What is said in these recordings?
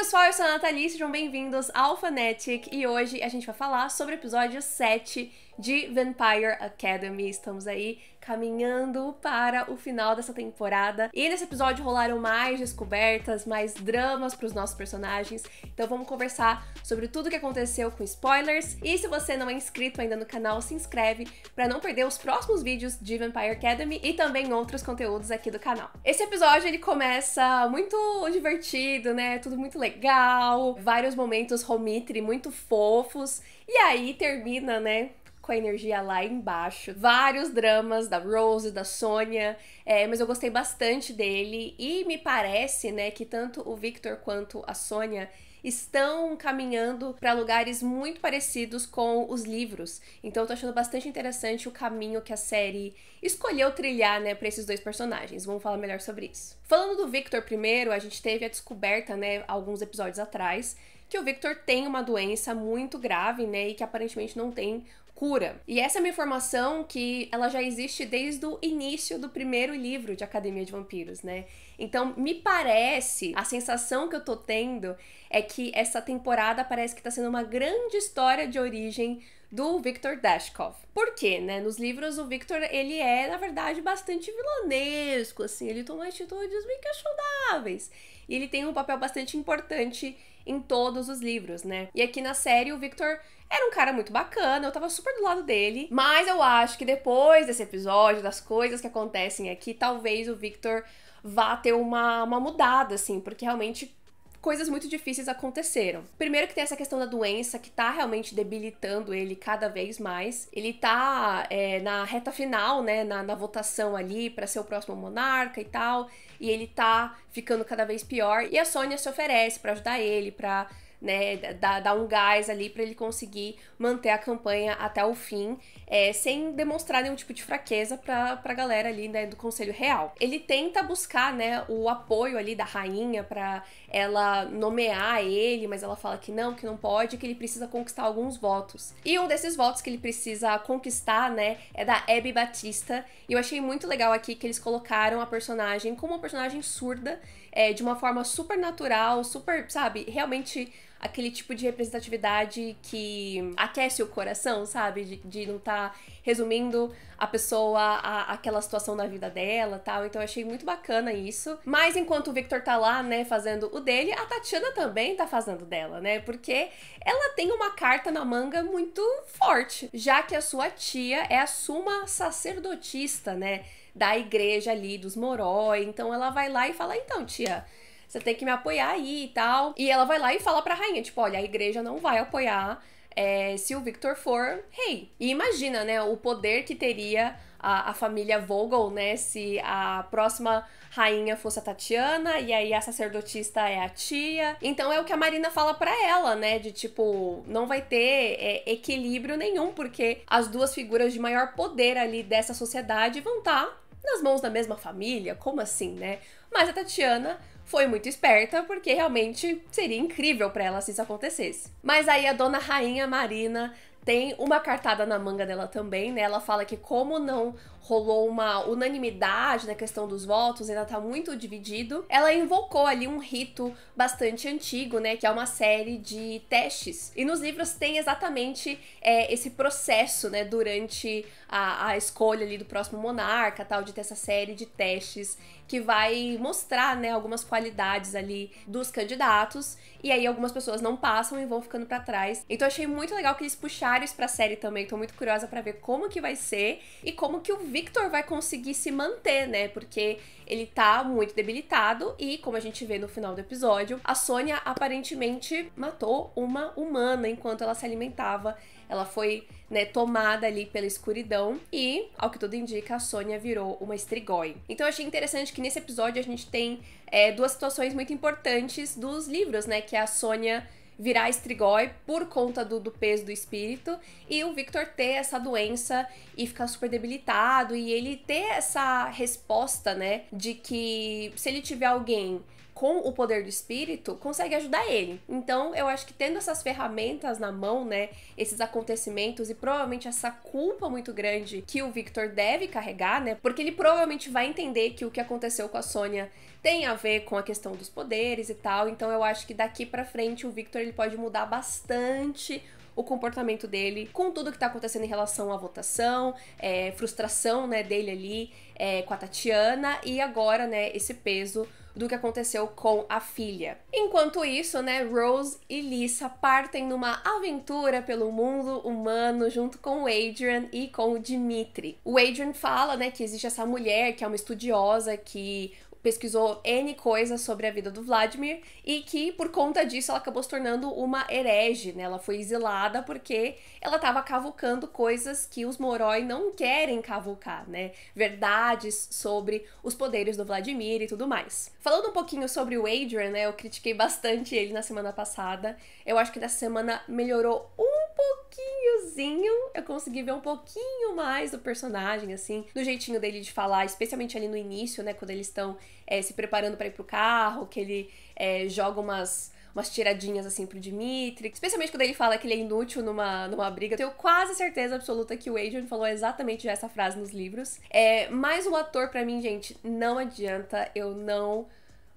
pessoal, eu sou a Nathalie, sejam bem-vindos ao Fanatic e hoje a gente vai falar sobre o episódio 7 de Vampire Academy. Estamos aí caminhando para o final dessa temporada. E nesse episódio rolaram mais descobertas, mais dramas para os nossos personagens. Então vamos conversar sobre tudo o que aconteceu com spoilers. E se você não é inscrito ainda no canal, se inscreve para não perder os próximos vídeos de Vampire Academy e também outros conteúdos aqui do canal. Esse episódio ele começa muito divertido, né? Tudo muito legal, vários momentos Romitri muito fofos e aí termina, né? com a energia lá embaixo. Vários dramas da Rose, da Sônia, é, mas eu gostei bastante dele e me parece, né, que tanto o Victor quanto a Sônia estão caminhando para lugares muito parecidos com os livros. Então eu tô achando bastante interessante o caminho que a série escolheu trilhar, né, para esses dois personagens. Vamos falar melhor sobre isso. Falando do Victor primeiro, a gente teve a descoberta, né, alguns episódios atrás, que o Victor tem uma doença muito grave, né, e que aparentemente não tem cura. E essa é uma informação que ela já existe desde o início do primeiro livro de Academia de Vampiros, né? Então, me parece, a sensação que eu tô tendo é que essa temporada parece que tá sendo uma grande história de origem do Victor Dashkov. Por quê, né? Nos livros o Victor, ele é, na verdade, bastante vilanesco, assim, ele toma atitudes meio questionáveis. E ele tem um papel bastante importante em todos os livros, né? E aqui na série o Victor era um cara muito bacana, eu tava super do lado dele. Mas eu acho que depois desse episódio, das coisas que acontecem aqui, talvez o Victor vá ter uma, uma mudada, assim, porque realmente coisas muito difíceis aconteceram. Primeiro que tem essa questão da doença que tá realmente debilitando ele cada vez mais. Ele tá é, na reta final, né, na, na votação ali para ser o próximo monarca e tal, e ele tá ficando cada vez pior. E a Sônia se oferece para ajudar ele, para né? Dar, dar um gás ali para ele conseguir manter a campanha até o fim, é, sem demonstrar nenhum tipo de fraqueza pra, a galera ali né, do Conselho Real. Ele tenta buscar né, o apoio ali da rainha para ela nomear ele, mas ela fala que não, que não pode, que ele precisa conquistar alguns votos. E um desses votos que ele precisa conquistar, né, é da Abby Batista. E eu achei muito legal aqui que eles colocaram a personagem como uma personagem surda, é, de uma forma super natural, super, sabe, realmente aquele tipo de representatividade que aquece o coração, sabe? De, de não estar tá resumindo a pessoa aquela situação da vida dela tal. Então eu achei muito bacana isso. Mas enquanto o Victor tá lá, né, fazendo o dele, a Tatiana também tá fazendo dela, né? Porque ela tem uma carta na manga muito forte, já que a sua tia é a suma sacerdotista, né? Da igreja ali, dos morói. Então ela vai lá e fala: então, tia você tem que me apoiar aí e tal. E ela vai lá e fala pra rainha, tipo, olha, a igreja não vai apoiar é, se o Victor for rei. E imagina, né, o poder que teria a, a, família Vogel, né? Se a próxima rainha fosse a Tatiana e aí a sacerdotista é a tia. Então é o que a Marina fala para ela, né? De tipo, não vai ter é, equilíbrio nenhum, porque as duas figuras de maior poder ali dessa sociedade vão estar. Tá nas mãos da mesma família, como assim, né? Mas a Tatiana foi muito esperta, porque realmente seria incrível para ela se isso acontecesse. Mas aí a dona rainha Marina tem uma cartada na manga dela também, né? Ela fala que como não rolou uma unanimidade na questão dos votos, ainda tá muito dividido. Ela invocou ali um rito bastante antigo, né? Que é uma série de testes. E nos livros tem exatamente é, esse processo, né? Durante a, a escolha ali do próximo monarca, tal, de ter essa série de testes que vai mostrar, né, algumas qualidades ali dos candidatos. E aí algumas pessoas não passam e vão ficando para trás. Então achei muito legal que eles puxaram isso pra série também. Tô muito curiosa para ver como que vai ser e como que o Victor vai conseguir se manter, né? Porque ele tá muito debilitado e, como a gente vê no final do episódio, a Sônia aparentemente matou uma humana enquanto ela se alimentava. Ela foi né, tomada ali pela escuridão e, ao que tudo indica, a Sônia virou uma estrigoi. Então eu achei interessante que nesse episódio a gente tem é, duas situações muito importantes dos livros, né? Que é a Sônia virar estrigói por conta do, do, peso do espírito e o Victor ter essa doença e ficar super debilitado e ele ter essa resposta, né, de que se ele tiver alguém com o poder do espírito, consegue ajudar ele. Então, eu acho que tendo essas ferramentas na mão, né, esses acontecimentos e provavelmente essa culpa muito grande que o Victor deve carregar, né, porque ele provavelmente vai entender que o que aconteceu com a Sônia tem a ver com a questão dos poderes e tal. Então, eu acho que daqui para frente o Victor ele pode mudar bastante o comportamento dele com tudo que tá acontecendo em relação à votação, é, frustração né, dele ali é, com a Tatiana e agora, né, esse peso do que aconteceu com a filha. Enquanto isso, né, Rose e Lisa partem numa aventura pelo mundo humano junto com o Adrian e com o Dimitri. O Adrian fala, né, que existe essa mulher que é uma estudiosa que pesquisou N coisas sobre a vida do Vladimir e que, por conta disso, ela acabou se tornando uma herege, né? Ela foi exilada porque ela estava cavucando coisas que os Moroi não querem cavucar, né? Verdades sobre os poderes do Vladimir e tudo mais. Falando um pouquinho sobre o Adrian, né? Eu critiquei bastante ele na semana passada. Eu acho que nessa semana melhorou um pouquinhozinho. Eu consegui ver um pouquinho mais do personagem, assim, do jeitinho dele de falar, especialmente ali no início, né? Quando eles estão é, se preparando para ir pro carro, que ele é, joga umas umas tiradinhas assim pro Dimitri. Especialmente quando ele fala que ele é inútil numa, numa briga. Tenho quase certeza absoluta que o Adrian falou exatamente já essa frase nos livros. É, mas o ator, para mim, gente, não adianta. Eu não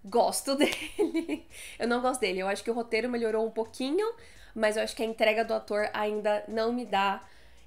gosto dele. Eu não gosto dele. Eu acho que o roteiro melhorou um pouquinho, mas eu acho que a entrega do ator ainda não me dá.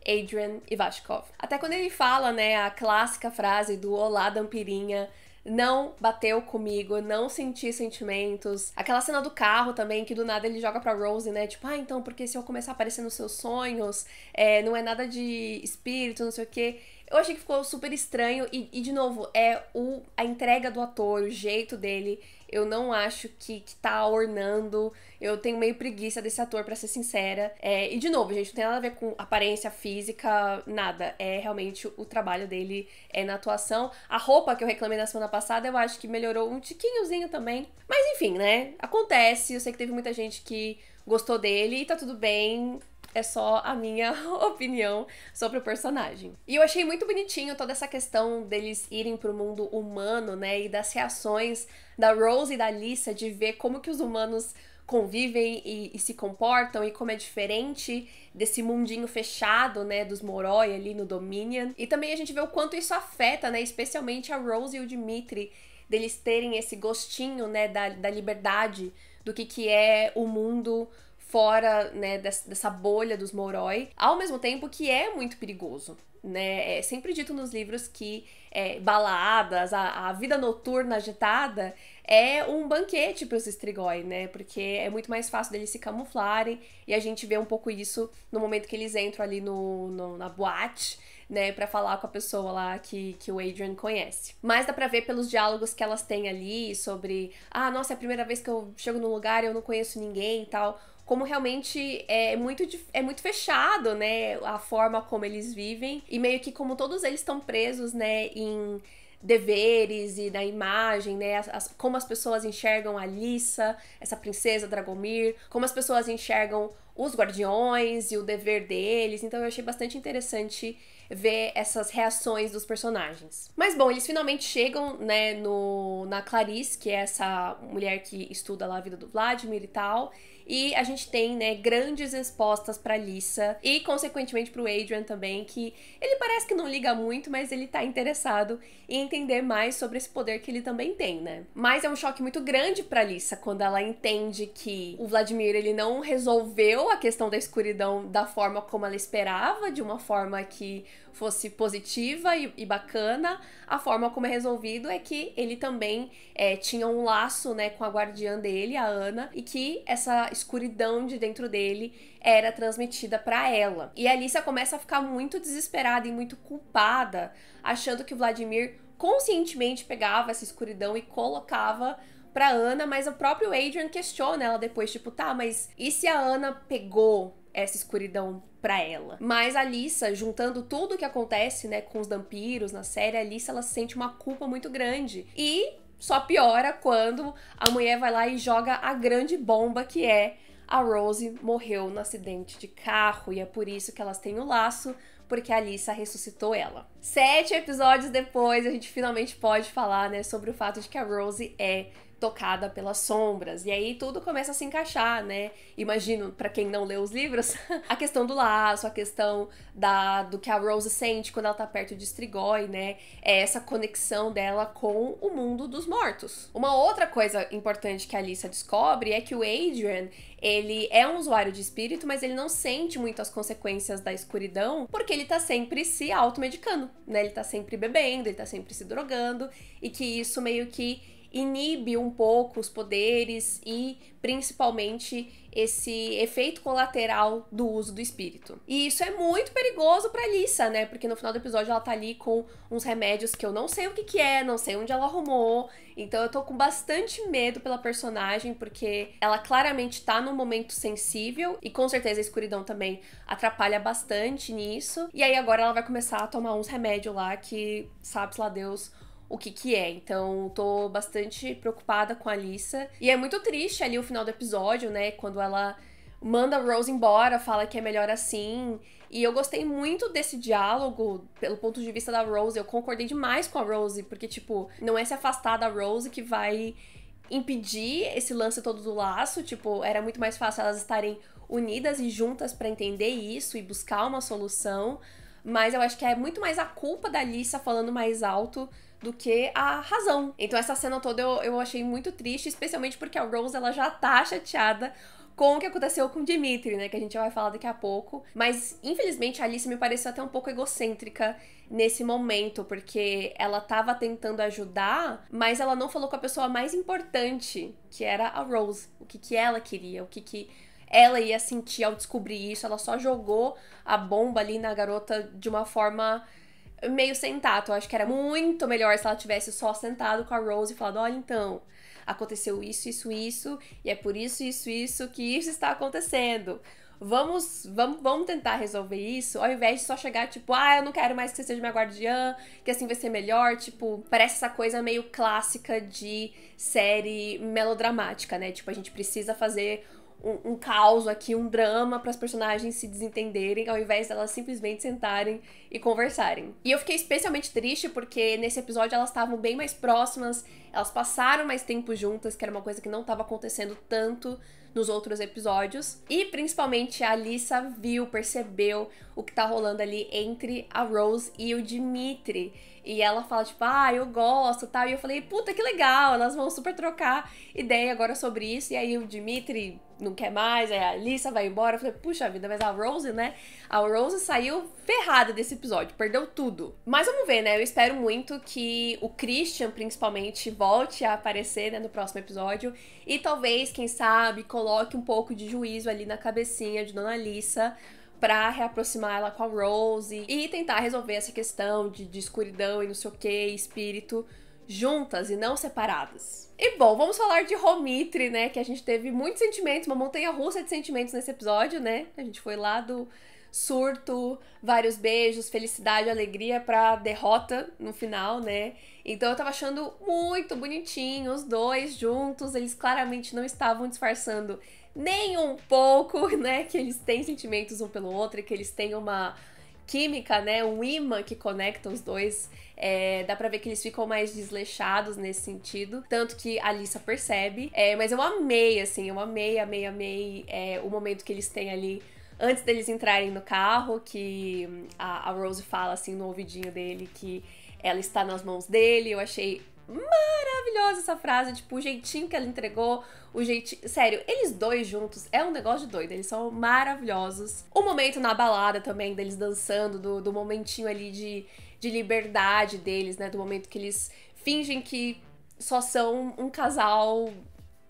Adrian Ivashkov. Até quando ele fala, né, a clássica frase do Olá, Dampirinha, não bateu comigo, não senti sentimentos. Aquela cena do carro também, que do nada ele joga pra Rose, né? Tipo, ah, então, porque se eu começar a aparecer nos seus sonhos, é, não é nada de espírito, não sei o quê. Eu achei que ficou super estranho e, e de novo, é o, a entrega do ator, o jeito dele. Eu não acho que, que tá ornando. Eu tenho meio preguiça desse ator, para ser sincera. É, e de novo, gente, não tem nada a ver com aparência física, nada. É realmente o trabalho dele é na atuação. A roupa que eu reclamei na semana passada, eu acho que melhorou um tiquinhozinho também. Mas enfim, né? Acontece. Eu sei que teve muita gente que gostou dele e tá tudo bem é só a minha opinião sobre o personagem. E eu achei muito bonitinho toda essa questão deles irem pro mundo humano, né? E das reações da Rose e da Lisa de ver como que os humanos convivem e, e, se comportam e como é diferente desse mundinho fechado, né, dos Moroi ali no Dominion. E também a gente vê o quanto isso afeta, né, especialmente a Rose e o Dimitri, deles terem esse gostinho, né, da, da liberdade, do que que é o mundo fora né, dessa bolha dos Moroi, ao mesmo tempo que é muito perigoso. Né? É sempre dito nos livros que é, baladas, a, a, vida noturna agitada é um banquete para os Strigoi, né? Porque é muito mais fácil deles se camuflarem e a gente vê um pouco isso no momento que eles entram ali no, no na boate né, para falar com a pessoa lá que, que o Adrian conhece. Mas dá pra ver pelos diálogos que elas têm ali sobre, ah, nossa, é a primeira vez que eu chego num lugar e eu não conheço ninguém e tal como realmente é muito, é muito fechado, né? A forma como eles vivem. E meio que como todos eles estão presos, né? Em deveres e na imagem, né? As, as, como as pessoas enxergam a Lissa, essa princesa Dragomir, como as pessoas enxergam os guardiões e o dever deles. Então eu achei bastante interessante ver essas reações dos personagens. Mas bom, eles finalmente chegam, né, no na Clarice, que é essa mulher que estuda lá a vida do Vladimir e tal. E a gente tem, né, grandes respostas para Lisa e, consequentemente, para o Adrian também, que ele parece que não liga muito, mas ele tá interessado em entender mais sobre esse poder que ele também tem, né? Mas é um choque muito grande para Lisa quando ela entende que o Vladimir, ele não resolveu a questão da escuridão da forma como ela esperava, de uma forma que fosse positiva e, e bacana, a forma como é resolvido é que ele também é, tinha um laço né, com a guardiã dele, a Ana, e que essa escuridão de dentro dele era transmitida para ela. E a Alicia começa a ficar muito desesperada e muito culpada, achando que o Vladimir conscientemente pegava essa escuridão e colocava pra Ana, mas o próprio Adrian questiona ela depois, tipo, tá, mas e se a Ana pegou essa escuridão para ela. Mas a Lisa, juntando tudo o que acontece, né, com os vampiros na série, a Lisa ela sente uma culpa muito grande. E só piora quando a mulher vai lá e joga a grande bomba que é a Rose morreu no acidente de carro e é por isso que elas têm o laço, porque a Alissa ressuscitou ela. Sete episódios depois, a gente finalmente pode falar, né, sobre o fato de que a Rose é tocada pelas sombras. E aí tudo começa a se encaixar, né? Imagino, para quem não leu os livros, a questão do laço, a questão da, do que a Rose sente quando ela tá perto de Strigoi, né? É essa conexão dela com o mundo dos mortos. Uma outra coisa importante que a Alissa descobre é que o Adrian, ele é um usuário de espírito, mas ele não sente muito as consequências da escuridão, porque ele tá sempre se automedicando, né? Ele tá sempre bebendo, ele tá sempre se drogando, e que isso meio que inibe um pouco os poderes e principalmente esse efeito colateral do uso do espírito. E isso é muito perigoso para Lisa né? Porque no final do episódio ela tá ali com uns remédios que eu não sei o que que é, não sei onde ela arrumou. Então eu tô com bastante medo pela personagem porque ela claramente tá num momento sensível e com certeza a escuridão também atrapalha bastante nisso. E aí agora ela vai começar a tomar uns remédios lá que sabe lá Deus o que que é. Então, tô bastante preocupada com a Alissa. E é muito triste ali o final do episódio, né? Quando ela manda a Rose embora, fala que é melhor assim. E eu gostei muito desse diálogo, pelo ponto de vista da Rose. Eu concordei demais com a Rose, porque, tipo, não é se afastar da Rose que vai impedir esse lance todo do laço. Tipo, era muito mais fácil elas estarem unidas e juntas para entender isso e buscar uma solução mas eu acho que é muito mais a culpa da Lisa falando mais alto do que a razão. Então essa cena toda eu, eu achei muito triste, especialmente porque a Rose ela já tá chateada com o que aconteceu com o Dimitri, né? Que a gente vai falar daqui a pouco. Mas, infelizmente, a Alice me pareceu até um pouco egocêntrica nesse momento, porque ela tava tentando ajudar, mas ela não falou com a pessoa mais importante, que era a Rose. O que que ela queria, o que que ela ia sentir ao descobrir isso. Ela só jogou a bomba ali na garota de uma forma meio sentada. Eu acho que era muito melhor se ela tivesse só sentado com a Rose e falado: olha, então, aconteceu isso, isso, isso, e é por isso, isso, isso que isso está acontecendo. Vamos, vamos, vamos tentar resolver isso, ao invés de só chegar tipo, ah, eu não quero mais que você seja minha guardiã, que assim vai ser melhor. Tipo, parece essa coisa meio clássica de série melodramática, né? Tipo, a gente precisa fazer um, um caos aqui, um drama para as personagens se desentenderem, ao invés delas simplesmente sentarem e conversarem. E eu fiquei especialmente triste porque nesse episódio elas estavam bem mais próximas, elas passaram mais tempo juntas, que era uma coisa que não estava acontecendo tanto nos outros episódios. E principalmente a Alissa viu, percebeu o que tá rolando ali entre a Rose e o Dimitri. E ela fala, tipo, ah, eu gosto tal. E eu falei, puta, que legal, elas vão super trocar ideia agora sobre isso. E aí o Dimitri não quer mais, aí a Alissa vai embora. Eu falei, puxa vida, mas a Rose, né? A Rose saiu ferrada desse episódio, perdeu tudo. Mas vamos ver, né? Eu espero muito que o Christian, principalmente, volte a aparecer né, no próximo episódio. E talvez, quem sabe, coloque um pouco de juízo ali na cabecinha de Dona Alissa pra reaproximar ela com a Rose e tentar resolver essa questão de, de escuridão e não sei o que, espírito, juntas e não separadas. E bom, vamos falar de Romitri, né? Que a gente teve muitos sentimentos, uma montanha russa de sentimentos nesse episódio, né? A gente foi lá do surto, vários beijos, felicidade, alegria pra derrota no final, né? Então eu tava achando muito bonitinho os dois juntos, eles claramente não estavam disfarçando nem um pouco, né? Que eles têm sentimentos um pelo outro e que eles têm uma química, né? Um imã que conecta os dois. É, dá pra ver que eles ficam mais desleixados nesse sentido. Tanto que a Lisa percebe. É, mas eu amei, assim, eu amei, amei, amei é, o momento que eles têm ali. Antes deles entrarem no carro, que hum, a, a Rose fala assim no ouvidinho dele que ela está nas mãos dele. Eu achei maravilhosa essa frase, tipo, o jeitinho que ela entregou, o jeitinho. Sério, eles dois juntos é um negócio de doido, eles são maravilhosos. O momento na balada também, deles dançando, do, do momentinho ali de, de liberdade deles, né? Do momento que eles fingem que só são um casal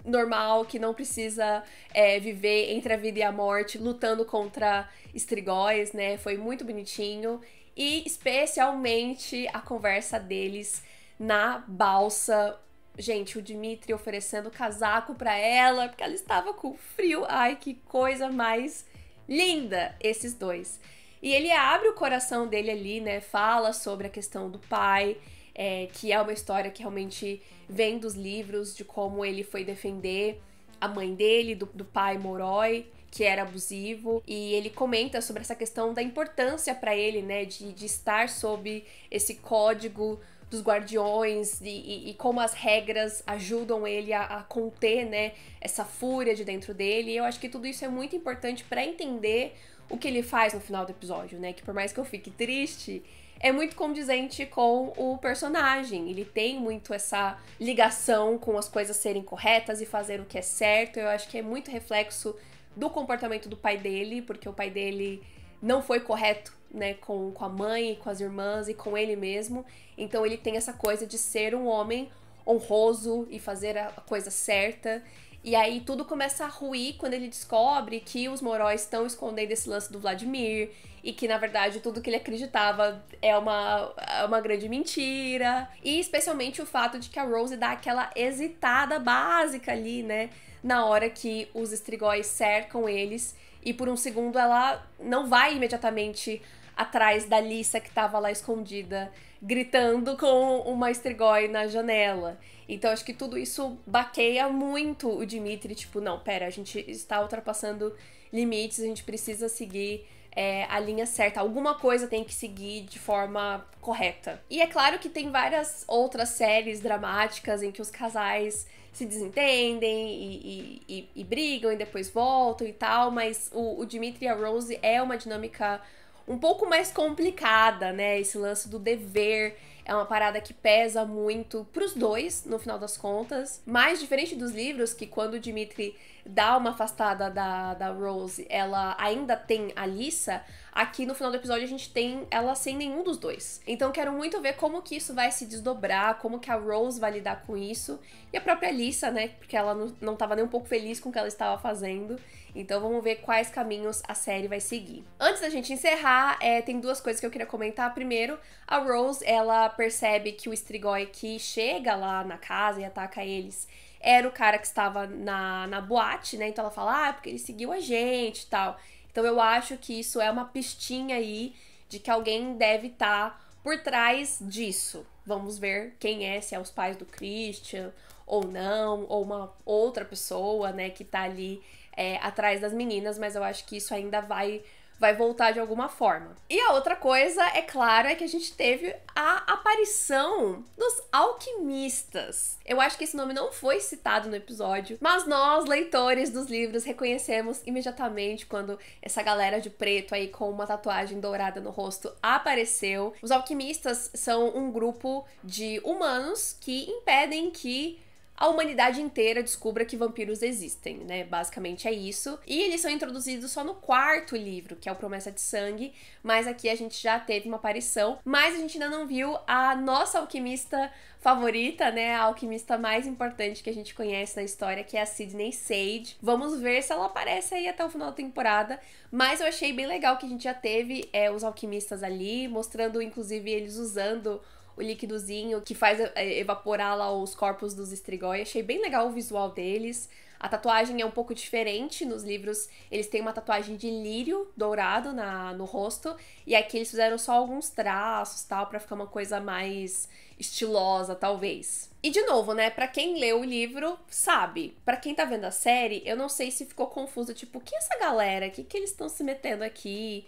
normal, que não precisa é, viver entre a vida e a morte, lutando contra estrigóis, né? Foi muito bonitinho. E especialmente a conversa deles na balsa. Gente, o Dimitri oferecendo casaco para ela, porque ela estava com frio. Ai, que coisa mais linda esses dois. E ele abre o coração dele ali, né? Fala sobre a questão do pai, é, que é uma história que realmente vem dos livros, de como ele foi defender a mãe dele, do, do pai Moroi, que era abusivo, e ele comenta sobre essa questão da importância para ele, né, de, de estar sob esse código dos guardiões e, e, e, como as regras ajudam ele a, a, conter, né, essa fúria de dentro dele. E eu acho que tudo isso é muito importante para entender o que ele faz no final do episódio, né? Que por mais que eu fique triste, é muito condizente com o personagem. Ele tem muito essa ligação com as coisas serem corretas e fazer o que é certo. Eu acho que é muito reflexo do comportamento do pai dele, porque o pai dele não foi correto, né, com, com a mãe, com as irmãs e com ele mesmo. Então ele tem essa coisa de ser um homem honroso e fazer a coisa certa. E aí tudo começa a ruir quando ele descobre que os Moróis estão escondendo esse lance do Vladimir e que na verdade tudo que ele acreditava é uma, é uma grande mentira. E especialmente o fato de que a Rose dá aquela hesitada básica ali, né? Na hora que os estrigóis cercam eles e por um segundo ela não vai imediatamente atrás da Lisa que estava lá escondida, gritando com uma estrigói na janela. Então acho que tudo isso baqueia muito o Dimitri, tipo, não, pera, a gente está ultrapassando limites, a gente precisa seguir é, a linha certa. Alguma coisa tem que seguir de forma correta. E é claro que tem várias outras séries dramáticas em que os casais se desentendem e, e, e, e brigam e depois voltam e tal, mas o, o Dimitri e a Rose é uma dinâmica um pouco mais complicada, né? Esse lance do dever é uma parada que pesa muito pros dois, no final das contas. Mas, diferente dos livros, que quando o Dimitri dá uma afastada da, da Rose, ela ainda tem a Lissa. Aqui no final do episódio a gente tem ela sem nenhum dos dois. Então quero muito ver como que isso vai se desdobrar, como que a Rose vai lidar com isso. E a própria Lisa, né? Porque ela não, estava nem um pouco feliz com o que ela estava fazendo. Então vamos ver quais caminhos a série vai seguir. Antes da gente encerrar, é, tem duas coisas que eu queria comentar. Primeiro, a Rose, ela percebe que o Strigoi que chega lá na casa e ataca eles era o cara que estava na, na boate, né? Então ela fala, ah, é porque ele seguiu a gente e tal. Então eu acho que isso é uma pistinha aí de que alguém deve estar tá por trás disso. Vamos ver quem é, se é os pais do Christian ou não, ou uma outra pessoa, né, que tá ali é, atrás das meninas, mas eu acho que isso ainda vai vai voltar de alguma forma. E a outra coisa, é claro, é que a gente teve a aparição dos alquimistas. Eu acho que esse nome não foi citado no episódio, mas nós, leitores dos livros, reconhecemos imediatamente quando essa galera de preto aí com uma tatuagem dourada no rosto apareceu. Os alquimistas são um grupo de humanos que impedem que a humanidade inteira descubra que vampiros existem, né? Basicamente é isso. E eles são introduzidos só no quarto livro, que é o Promessa de Sangue, mas aqui a gente já teve uma aparição, mas a gente ainda não viu a nossa alquimista favorita, né? A alquimista mais importante que a gente conhece na história, que é a Sidney Sage. Vamos ver se ela aparece aí até o final da temporada, mas eu achei bem legal que a gente já teve é, os alquimistas ali, mostrando inclusive eles usando o líquidozinho que faz eh, evaporar lá os corpos dos estrigóis. Achei bem legal o visual deles. A tatuagem é um pouco diferente nos livros. Eles têm uma tatuagem de lírio dourado na, no rosto e aqui eles fizeram só alguns traços, tal, para ficar uma coisa mais estilosa, talvez. E de novo, né, para quem leu o livro, sabe. Para quem tá vendo a série, eu não sei se ficou confuso, tipo, que essa galera, que que eles estão se metendo aqui?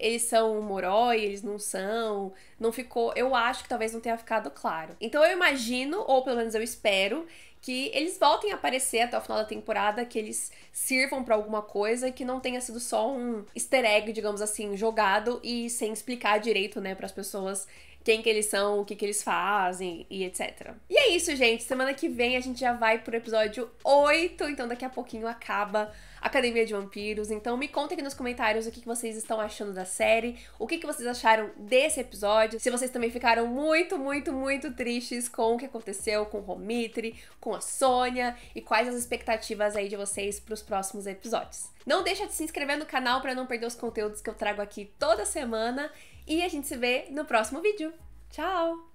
eles são moroi, eles não são. Não ficou. Eu acho que talvez não tenha ficado claro. Então eu imagino, ou pelo menos eu espero, que eles voltem a aparecer até o final da temporada, que eles sirvam para alguma coisa e que não tenha sido só um easter egg, digamos assim, jogado e sem explicar direito, né, para as pessoas quem que eles são, o que que eles fazem e etc. E é isso, gente. Semana que vem a gente já vai pro episódio 8, então daqui a pouquinho acaba Academia de Vampiros. Então me conta aqui nos comentários o que, vocês estão achando da série, o que, que vocês acharam desse episódio, se vocês também ficaram muito, muito, muito tristes com o que aconteceu com o Romitri, com a Sônia e quais as expectativas aí de vocês para os próximos episódios. Não deixa de se inscrever no canal para não perder os conteúdos que eu trago aqui toda semana e a gente se vê no próximo vídeo. Tchau!